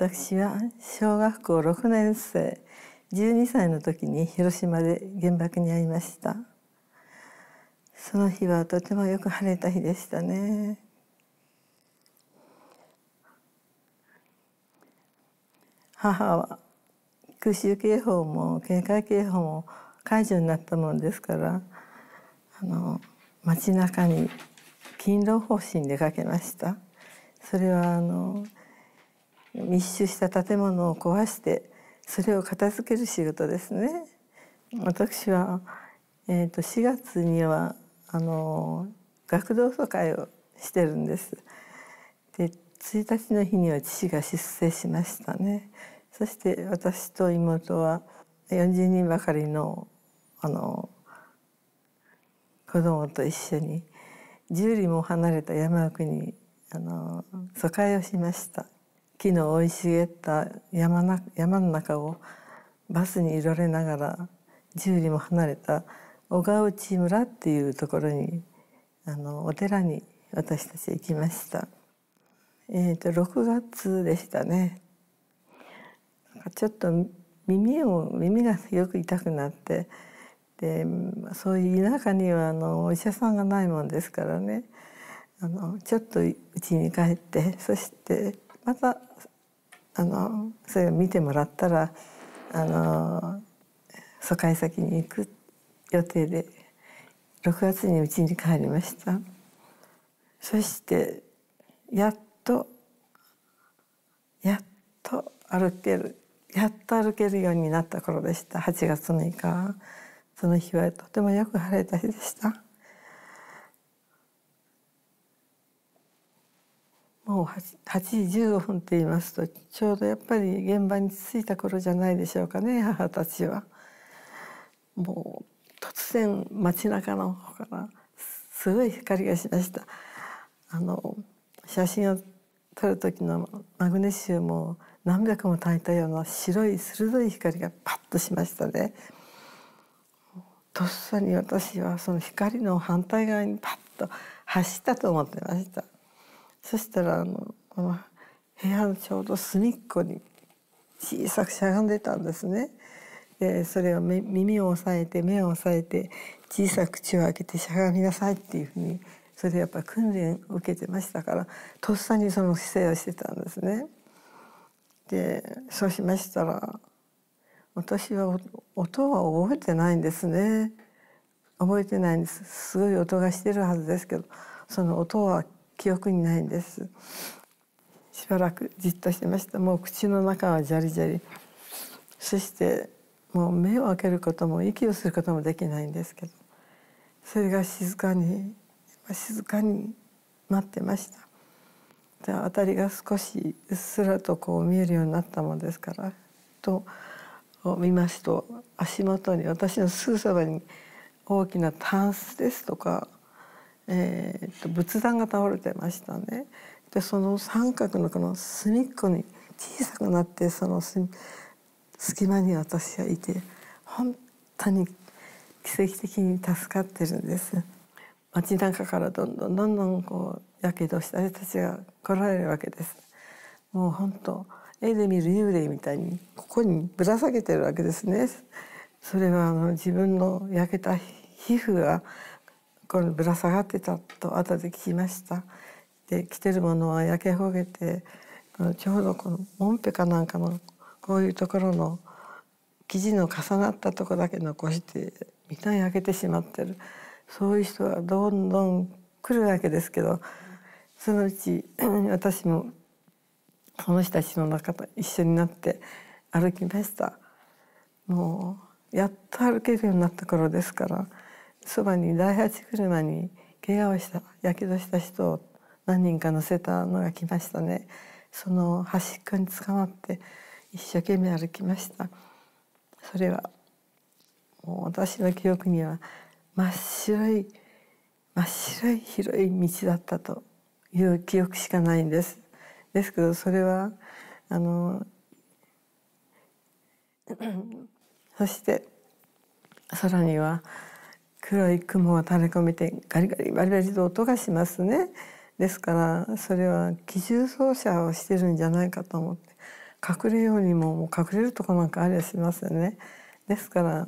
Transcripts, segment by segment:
私は小学校6年生12歳の時に広島で原爆に遭いましたその日はとてもよく晴れた日でしたね母は空襲警報も警戒警報も解除になったものですからあの街中に勤労方針でかけましたそれはあの密集した建物を壊してそれを片付ける仕事ですね。私は、えーと、と4月にはあの学童疎開をしてるんです。で1日の日には父が出生しましたね。そして私と妹は40人ばかりのあの子供と一緒に十里も離れた山奥にあの疎開をしました。木の生い茂った山な山の中をバスに揺られながら10里も離れた小川内村っていうところにあのお寺に私たち行きました。えーと、と6月でしたねちょっと耳を耳がよく痛くなってでそういう田舎にはあのお医者さんがないもんですからねあのちょっとうちに帰ってそしてまたあのそれを見てもらったらあの疎開先に行く予定で6月にうちに帰りましたそしてやっとやっと歩けるやっと歩けるようになった頃でした8月6日その日はとてもよく晴れた日でした。8時15分って言いますとちょうどやっぱり現場に着いた頃じゃないでしょうかね母たちは。もう突然街中の方からすごい光がしました。あの写真を撮る時のマグネシウムを何百も焚いたような白い鋭い光がパッとしましたね。とっさに私はその光の反対側にパッと走ったと思ってました。そしたらあのこの部屋のちょうど隅っこに小さくしゃがんでたんですね。でそれを耳を押さえて目を押さえて小さく口を開けてしゃがみなさいっていうふうにそれでやっぱ訓練を受けてましたからとっさにその姿勢をしてたんですね。でそうしましたら私は音は覚えてないんですね覚えてないんですすごい音がしてるはずですけどその音は記憶にないんですしばらくじっとしてましたもう口の中はジャリジャリそしてもう目を開けることも息をすることもできないんですけどそれが静かに静かに待ってましたで当たりが少しうっすらとこう見えるようになったもんですからと見ますと足元に私のすぐそばに大きなタンスですとかえー、と仏壇が倒れてましたね。でその三角のこの隅っこに小さくなってその隙間に私はいて本当に奇跡的に助かってるんです。街中からどんどんどんどんこうやけどした人たちが来られるわけです。もう本当絵で見る幽霊みたいにここにぶら下げてるわけですね。それはあの自分の焼けた皮膚がこれぶら下がってたと後で聞きましたで着てるものは焼け焦げてこのちょうどこのモンペかなんかのこういうところの生地の重なったとこだけ残してみんな焼けてしまってるそういう人がどんどん来るわけですけどそのうち 私もその人たちの中と一緒になって歩きましたもうやっと歩けるようになった頃ですからそばに第八車に怪我をしたやけどした人を何人か乗せたのが来ましたねその端っこにつかまって一生懸命歩きましたそれはもう私の記憶には真っ白い真っ白い広い道だったという記憶しかないんですですけどそれはあのそして空には「黒い雲を垂れ込めてガリガリバリバリと音がしますね。ですからそれは機銃奏者をしてるんじゃないかと思って隠れようにももう隠れるとこなんかありゃしますよね。ですから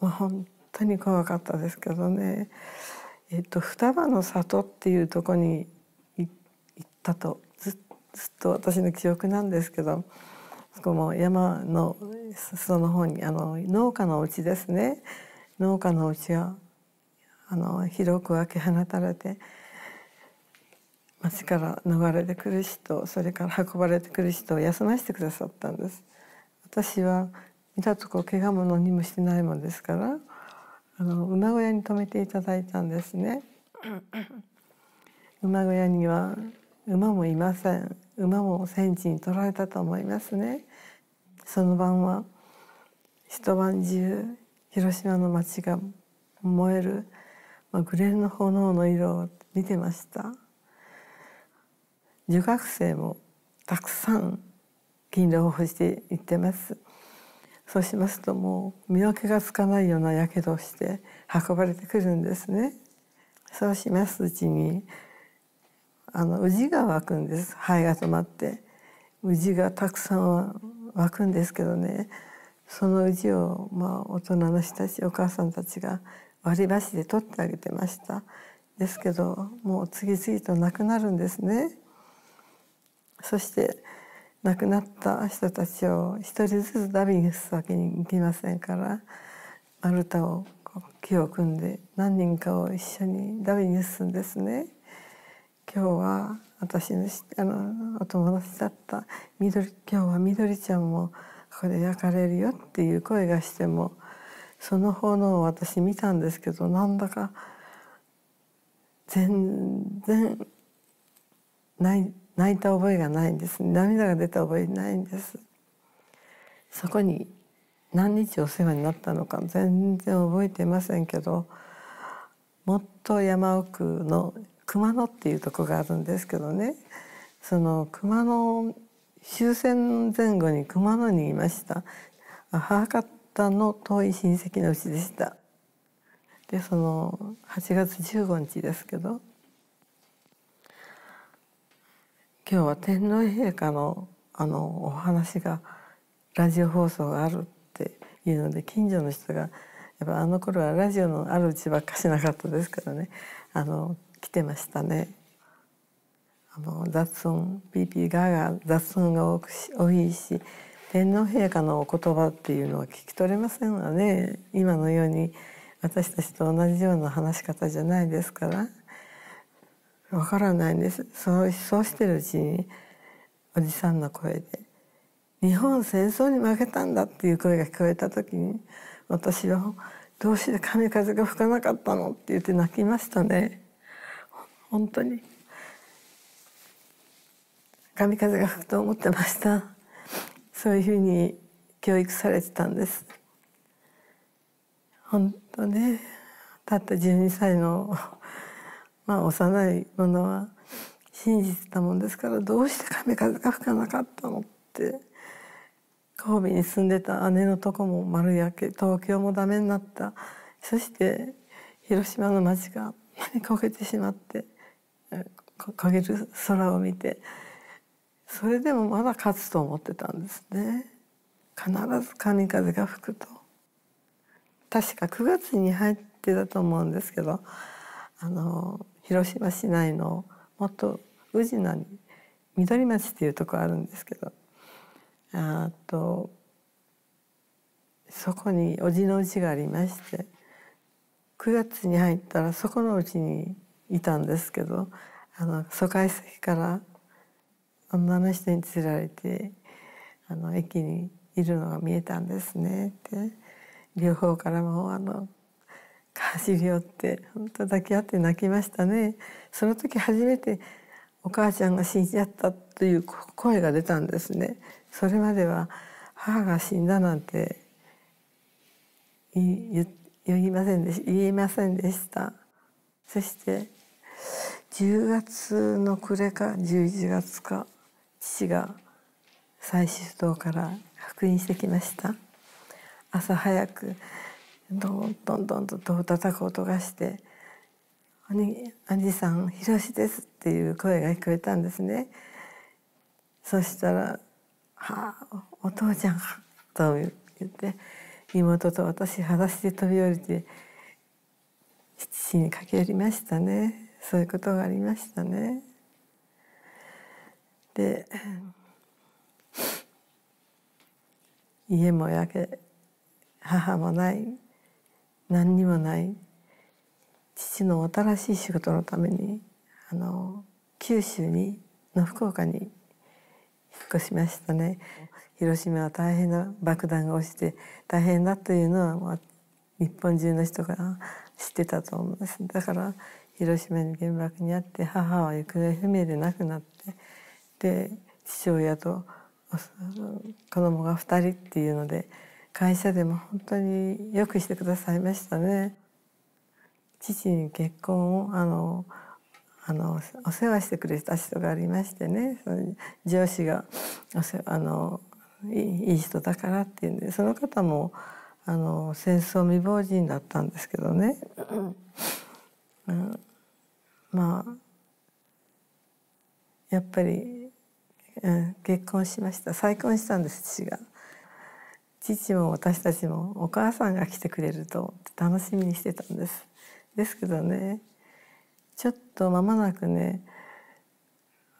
まあ本当に怖かったですけどね。えっと双葉の里っていうとこに行ったとずっと私の記憶なんですけど。そこも山の裾の方にあの農家のお家ですね農家のうちはあの広く分け放たれて町から逃れてくる人それから運ばれてくる人を休ませてくださったんです私は見たとこ怪我も何もしてないもんですからあの馬小屋に泊めていただいたんですね 馬小屋には馬もいません馬も戦地に取られたと思いますねその晩は一晩中広島の街が燃える、まあ、グレーの炎の色を見てました女学生もたくさん銀浪をしていってますそうしますともう見分けがつかないようなやけどをして運ばれてくるんですねそうしますうちにあの宇治が湧くんです肺が止まって宇治がたくさん湧くんですけどねそのうちを、まあ、大人の人たちお母さんたちが割り箸で取ってあげてましたですけどもう次々と亡くなるんですねそして亡くなった人たちを一人ずつダビングすわけにいきませんから丸太を木を組んで何人かを一緒にダビングすんですね今日は私のあのお友達だったみどり今日はみどりちゃんもこれ焼かれるよっていう声がしてもその炎を私見たんですけどなんだか全然泣いた覚えがないんです涙が出た覚えないんですそこに何日お世話になったのか全然覚えていませんけどもっと山奥の熊野っていうとこがあるんですけどねその熊野終戦前後に熊野にいました母方の遠い親戚のうちでしたでその8月15日ですけど今日は天皇陛下のあのお話がラジオ放送があるっていうので近所の人がやっぱあの頃はラジオのあるうちばっかしなかったですからねあの来てましたね。の雑音 PP ガーガー雑音が多くし多いし天皇陛下のお言葉っていうのは聞き取れませんわね今のように私たちと同じような話し方じゃないですからわからないんですそうそうしてるうちにおじさんの声で「日本戦争に負けたんだ」っていう声が聞こえた時に私は「どうして神風が吹かなかったの?」って言って泣きましたね。本当に神風が吹くと思ってましたそういうふうに教育されてたんです本当ねたった12歳のまあ幼いものは信じてたもんですからどうして神風が吹かなかったのって神戸に住んでた姉のとこも丸焼け東京もダメになったそして広島の街が焦げてしまって焦げる空を見てそれでもまだ勝つと思ってたんですね必ず神風が吹くと確か9月に入ってたと思うんですけどあの広島市内のもっと宇品名に緑町っていうとこあるんですけどあとそこにおじのうちがありまして9月に入ったらそこのうちにいたんですけどあの疎開先から女の人に連れられてあの駅にいるのが見えたんですねって両方からもあの走り寄って本当抱き合って泣きましたねその時初めてお母ちゃんが死んじゃったという声が出たんですねそれまでは母が死んだなんて言いませんでし言いませんでしたそして10月の暮れか11月か父が祭祀堂から復員してきました朝早くどんどんどんどんたく音がして「兄兄さんひろしです」っていう声が聞こえたんですねそしたら「はあお父ちゃん」と言って妹と私裸足で飛び降りて父に駆け寄りましたねそういうことがありましたね。で家も焼け母もない何にもない父の新しい仕事のためにあの九州にの福岡に引っ越しましたね広島は大変な爆弾が落ちて大変だというのは、まあ、日本中の人が知ってたと思うんですだから広島に原爆にあって母は行方不明で亡くなって。で父親と子供が2人っていうので会社でも本当によくしてくださいましたね。父に結婚をあのあのお世話してくれた人がありましてねその上司がお世あのいい人だからっていうんでその方もあの戦争未亡人だったんですけどね、うん、まあやっぱりうん、結婚しました再婚したんです父が父も私たちもお母さんが来てくれると楽しみにしてたんですですけどねちょっと間もなくね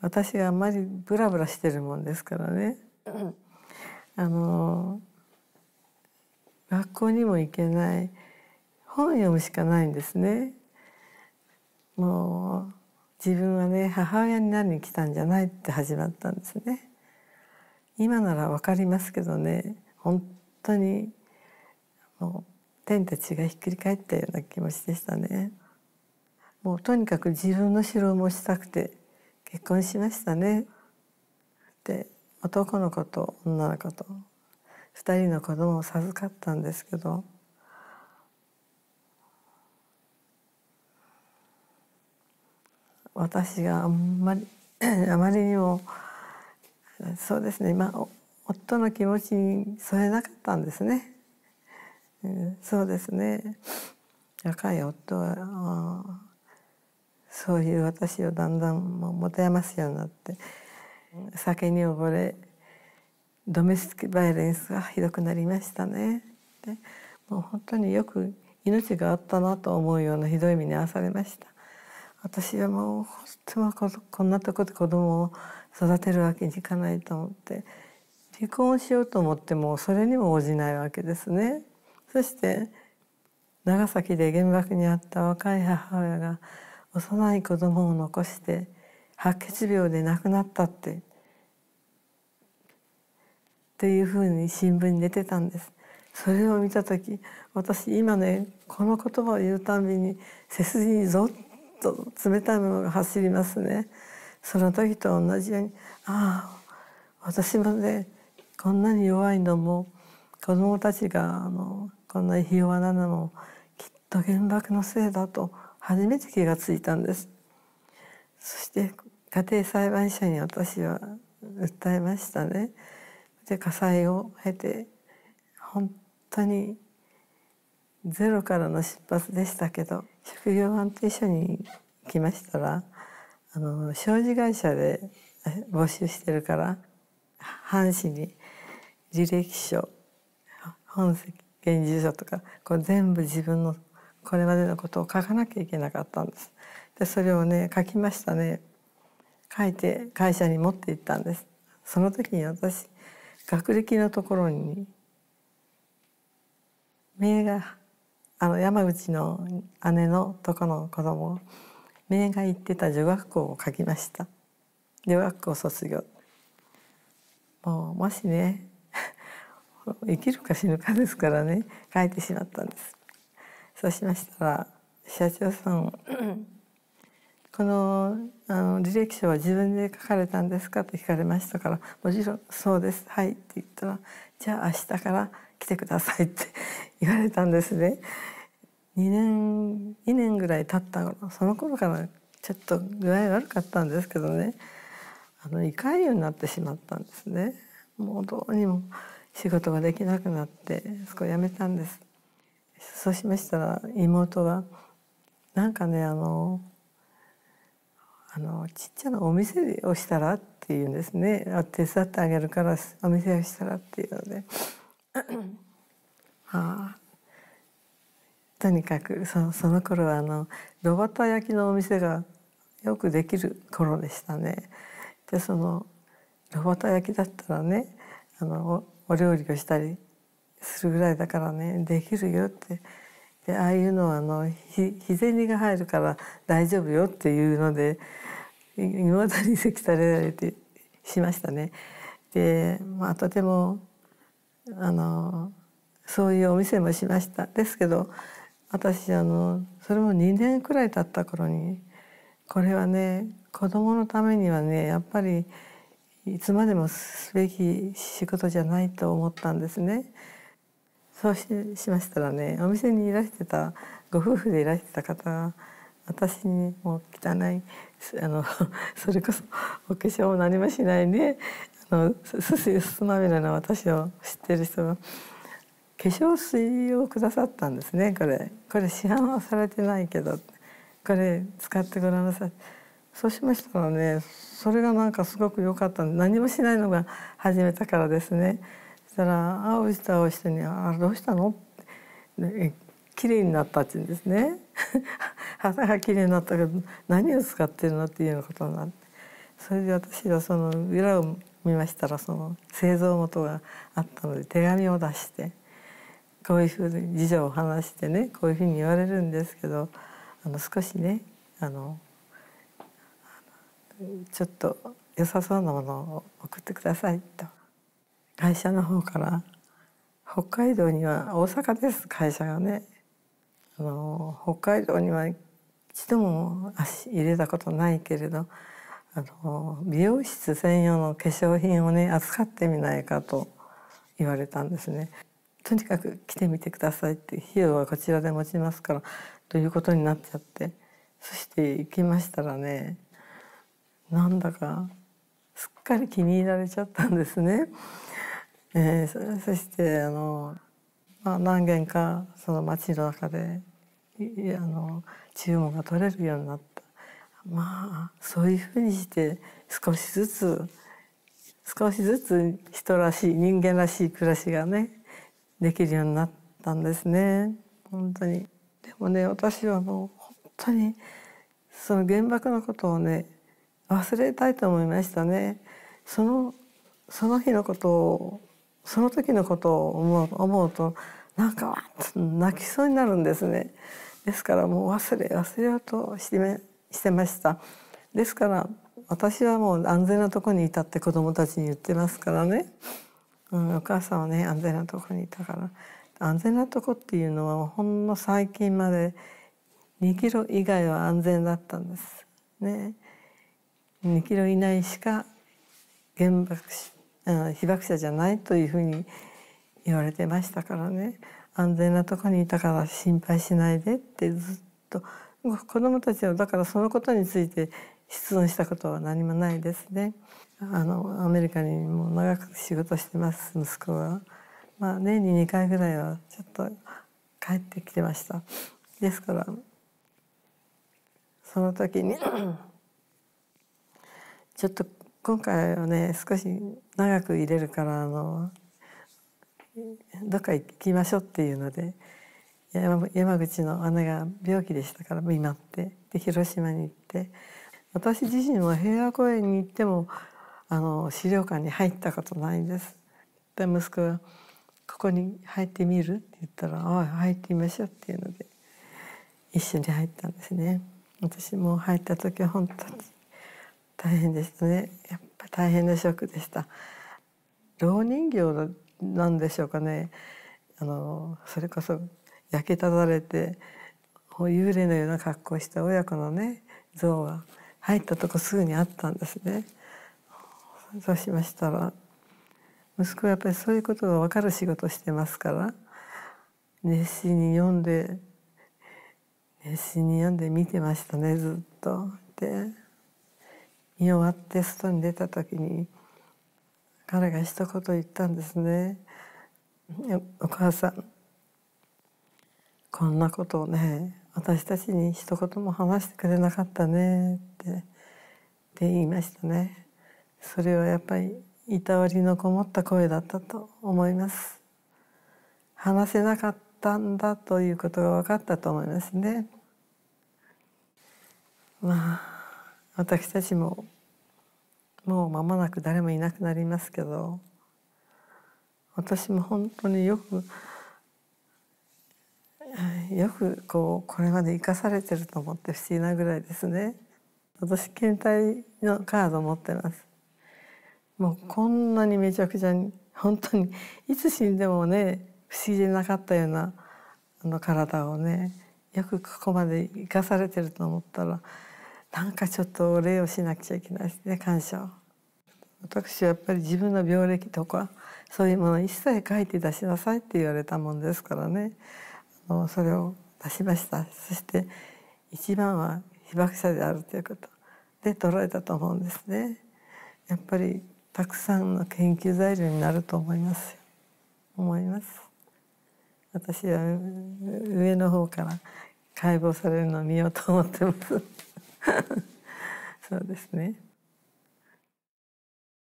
私があんまりブラブラしてるもんですからね、うん、あの学校にも行けない本読むしかないんですねもう自分はね母親になりに来たんじゃないって始まったんですね今なら分かりますけどね本当にもう天と地がひっくり返ったような気持ちでしたねもうとにかく自分の城を持ちたくて結婚しましたねで男の子と女の子と2人の子供を授かったんですけど私があんまり あまりにもそうですね、まあ、夫の気持ちに添えなかったんですね。うん、そうですね若い夫はそういう私をだんだんもてますようになって酒に溺れドメスティックバイオレンスがひどくなりましたね。でもう本当によく命があったなと思うようなひどい目に遭わされました。私はもう本当はこんなとこで子供を育てるわけにいかないと思って離婚しようと思ってもそれにも応じないわけですね。そして長崎で原爆にあった若い母親が幼い子供を残して白血病で亡くなったってというふうに新聞に出てたんです。それを見た時私今ねこの言葉を言うたびに背筋にゾッと冷たいものが走りますねその時と同じようにああ私もねこんなに弱いのも子どもたちがあのこんなにひ弱なのもきっと原爆のせいだと初めて気がついたんですそして家庭裁判所に私は訴えましたねで火災を経て本当にゼロからの出発でしたけど職業安定所に来ましたらあの障子会社で募集してるから藩士に履歴書本籍現住所とかこう全部自分のこれまでのことを書かなきゃいけなかったんです。でそれをね書きましたね書いて会社に持って行ったんです。その時に私学歴のところに目があの山口の姉のとこの子供名が行ってた女学校を書きました女学校卒業もうもしね 生きるか死ぬかですからね書いてしまったんですそうしましたら社長さんそのあの履歴書は自分で書かれたんですかと聞かれましたから「もちろんそうですはい」って言ったら「じゃあ明日から来てください」って 言われたんですね。2年2年ぐらい経った頃その頃からちょっと具合悪かったんですけどねあの怒胃ようになってしまったんですねもうどうにも仕事ができなくなってそこ辞めたんですそうしましたら妹がなんかねあのあのちっちゃなお店をしたらっていうんですねあ手伝ってあげるからお店をしたらっていうので あとにかくそその頃はあの炉端焼きのお店がよくできる頃でしたね。でその炉端焼きだったらねあのおお料理をしたりするぐらいだからねできるよってああいうのはあの日銭が入るから大丈夫よっていうのでまだに咳されられてしましたね。でまあとてもあのそういうお店もしましたですけど私あのそれも2年くらい経った頃にこれはね子供のためにはねやっぱりいつまでもすべき仕事じゃないと思ったんですね。そうしましたらねお店にいらしてたご夫婦でいらしてた方私にもう汚いあの それこそお化粧も何もしないであのすすすまみれの私を知ってる人が化粧水をくださったんですねこれこれ市販はされてないけどこれ使ってごらんなさいそうしましたらねそれがなんかすごく良かった何もしないのが始めたからですねしたら「あいしたいしにあどうしたの?」って綺麗になったって言うんですね 肌が綺麗になったけど何を使ってるのっていうようなことになってそれで私はその裏を見ましたらその製造元があったので手紙を出してこういうふうに次女を話してねこういうふうに言われるんですけどあの少しねあのちょっと良さそうなものを送ってくださいと。会社の方から北海道には大阪です会社がねあの北海道には一度も足入れたことないけれどあの美容室専用の化粧品をね扱ってみないかと言われたんですね。とにかく来てみてくださいって費用はこちらで持ちますからということになっちゃってそして行きましたらねなんだかすっかり気に入られちゃったんですね。えー、そしてあの、まあ、何軒かその町の中であの注文が取れるようになったまあそういうふうにして少しずつ少しずつ人らしい人間らしい暮らしがねできるようになったんですね本当に。でもね私はもう本当にその原爆のことをね忘れたいと思いましたね。そのその日のことをその時のことを思う思うとなんか泣きそうになるんですねですからもう忘れ忘れようとしてしてましたですから私はもう安全なとこにいたって子供たちに言ってますからね、うん、お母さんはね安全なとこにいたから安全なとこっていうのはほんの最近まで2キロ以外は安全だったんですね2キロ以内しか原爆あ被爆者じゃないというふうに言われてましたからね安全なとこにいたから心配しないでってずっと子どもたちはだからそのことについて質問したことは何もないですね。あのアメリカにも長く仕事してます息子は、まあ、年に2回ぐらいはちょっと帰ってきてましたですからその時にちょっと今回はね少し長く入れるからあのどっか行きましょうっていうので山山口の姉が病気でしたから見舞ってで広島に行って私自身は平和公園に行ってもあの資料館に入ったことないんです。で息子が「ここに入ってみる?」って言ったら「おい入ってみましょう」っていうので一緒に入ったんですね。私も入った時は本当に大変ですねやっぱ大変なショックでした老人形なんでしょうかねあのそれこそ焼けただれて幽霊のような格好をした親子のね像が入ったとこすぐにあったんですねそうしましたら息子はやっぱりそういうことが分かる仕事をしてますから熱心に読んで熱心に読んで見てましたねずっと。で見終わって外に出た時に彼が一言言ったんですね「お母さんこんなことをね私たちに一言も話してくれなかったね」ってっ言いましたね。それはやっぱりいたわりのこもった声だったと思います。話せなかったんだということが分かったと思いますね。まあ私たちももう間もなく誰もいなくなりますけど私も本当によくよくこうこれまで生かされてると思って不思議なぐらいですね私検体のカードを持ってますもうこんなにめちゃくちゃに本当にいつ死んでもね不思議でなかったようなあの体をねよくここまで生かされてると思ったらなんかちょっとお礼をしなくちゃいけないですね感謝私はやっぱり自分の病歴とかそういうもの一切書いて出しなさいって言われたもんですからねあのそれを出しましたそして一番は被爆者であるということで捉えたと思うんですねやっぱりたくさんの研究材料になると思います思います私は上の方から解剖されるのを見ようと思ってますそうですね。